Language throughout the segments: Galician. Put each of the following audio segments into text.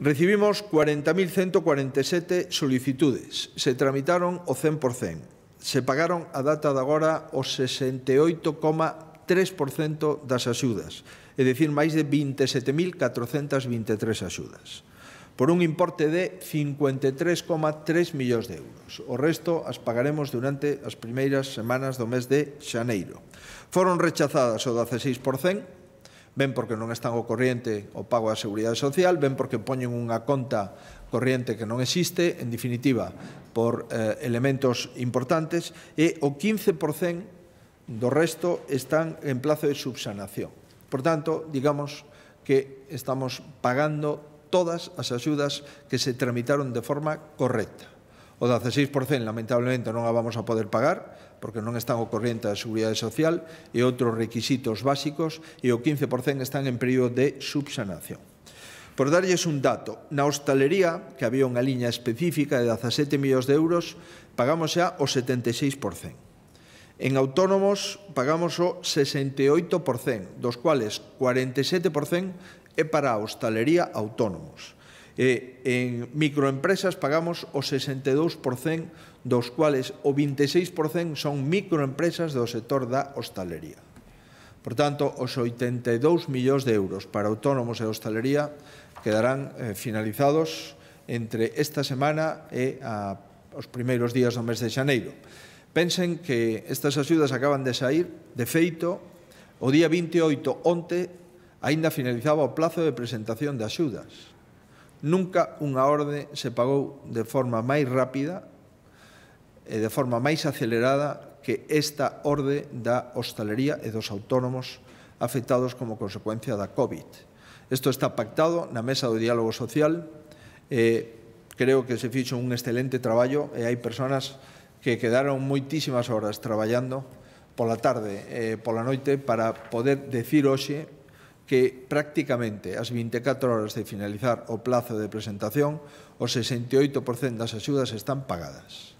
Recibimos 40.147 solicitudes. Se tramitaron o 100%. Se pagaron a data de agora o 68,3% das axudas, é dicir, máis de 27.423 axudas, por un importe de 53,3 millóns de euros. O resto as pagaremos durante as primeiras semanas do mes de xaneiro. Foron rechazadas o 16%, ben porque non están o corriente o pago da Seguridade Social, ben porque poñen unha conta corriente que non existe, en definitiva, por eh, elementos importantes, e o 15% do resto están en plazo de subsanación. Por tanto, digamos que estamos pagando todas as axudas que se tramitaron de forma correcta. O 16% lamentablemente non a vamos a poder pagar porque non están o corriente da Seguridade Social e outros requisitos básicos e o 15% están en período de subsanación. Por darlles un dato, na hostalería, que había unha liña específica de 17 millóns de euros, pagamos xa o 76%. En autónomos pagamos o 68%, dos cuales 47% é para a hostalería autónomos e eh, en microempresas pagamos o 62% dos cuales o 26% son microempresas do sector da hostalería. Por tanto, os 82 millóns de euros para autónomos e hostalería quedarán eh, finalizados entre esta semana e a, os primeiros días do mes de xaneiro. Pensen que estas axudas acaban de sair, de feito, o día 28 onte aínda finalizaba o plazo de presentación de axudas. Nunca unha orde se pagou de forma máis rápida e de forma máis acelerada que esta orde da hostalería e dos autónomos afectados como consecuencia da COVID. Isto está pactado na mesa do diálogo social. Eh, creo que se fixo un excelente traballo e hai persoas que quedaron moitísimas horas traballando pola tarde e eh, pola noite para poder decir hoxe que prácticamente as 24 horas de finalizar o plazo de presentación, o 68% das axudas están pagadas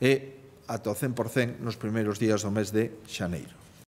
e ata o 100% nos primeiros días do mes de xaneiro.